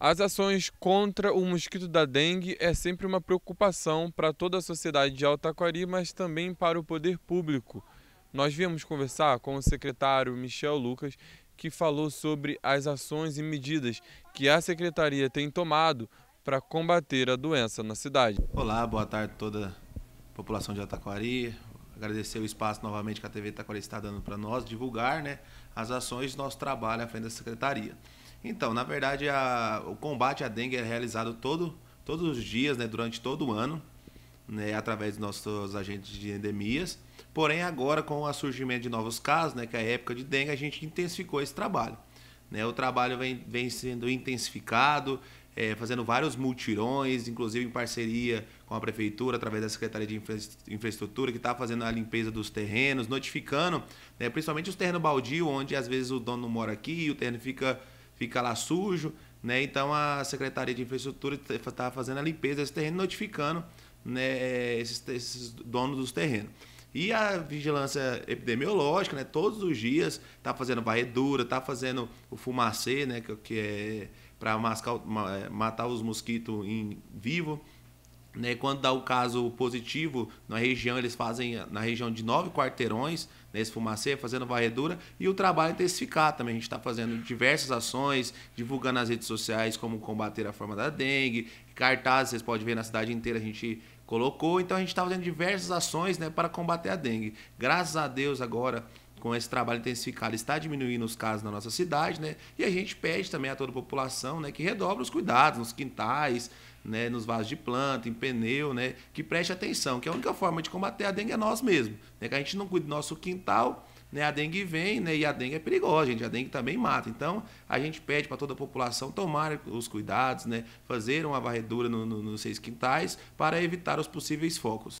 As ações contra o mosquito da dengue é sempre uma preocupação para toda a sociedade de Altaquari, mas também para o poder público. Nós viemos conversar com o secretário Michel Lucas, que falou sobre as ações e medidas que a secretaria tem tomado para combater a doença na cidade. Olá, boa tarde a toda a população de Altaquari. Agradecer o espaço novamente que a TV Taquari está dando para nós, divulgar né, as ações do nosso trabalho à frente da secretaria. Então, na verdade, a, o combate à dengue é realizado todo, todos os dias, né, durante todo o ano, né, através dos nossos agentes de endemias. Porém, agora, com o surgimento de novos casos, né, que é a época de dengue, a gente intensificou esse trabalho. Né? O trabalho vem, vem sendo intensificado, é, fazendo vários multirões, inclusive em parceria com a prefeitura, através da Secretaria de Infra Infraestrutura, que está fazendo a limpeza dos terrenos, notificando, né, principalmente os terrenos baldio, onde às vezes o dono mora aqui e o terreno fica fica lá sujo, né? Então a Secretaria de Infraestrutura está fazendo a limpeza desse terreno, notificando né, eh, esses, esses donos dos terrenos. E a vigilância epidemiológica, né, todos os dias, está fazendo varredura, está fazendo o fumacê, né, que, que é para eh, matar os mosquitos em vivo. Né, quando dá o caso positivo na região, eles fazem na região de nove quarteirões, né, esfumacê, fazendo varredura, e o trabalho é intensificar também. A gente está fazendo diversas ações, divulgando nas redes sociais como combater a forma da dengue, cartazes, vocês podem ver na cidade inteira, a gente colocou. Então a gente está fazendo diversas ações né, para combater a dengue. Graças a Deus agora com esse trabalho intensificado, está diminuindo os casos na nossa cidade, né? E a gente pede também a toda a população, né, que redobre os cuidados nos quintais, né, nos vasos de planta, em pneu, né, que preste atenção, que a única forma de combater a dengue é nós mesmos, né? Que a gente não cuida do nosso quintal, né? A dengue vem, né? E a dengue é perigosa, gente. A dengue também mata. Então, a gente pede para toda a população tomar os cuidados, né? Fazer uma varredura no, no, nos seis quintais para evitar os possíveis focos.